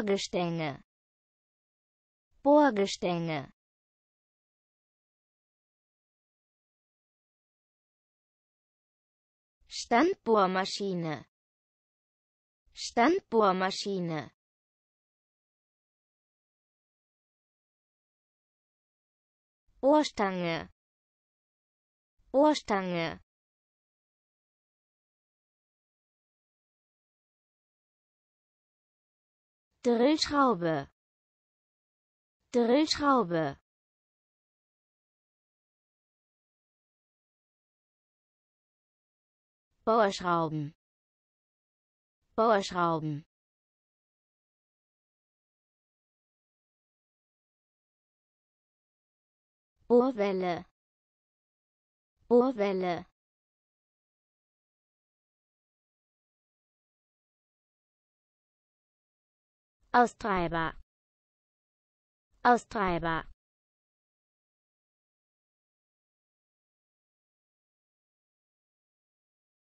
Bohrgestänge Bohrgestänge Standbohrmaschine Standbohrmaschine Bohrstange Bohrstange Drehschraube Drehschraube Bohrschrauben Bohrschrauben Bohrwelle Bohrwelle Austreiber Austreiber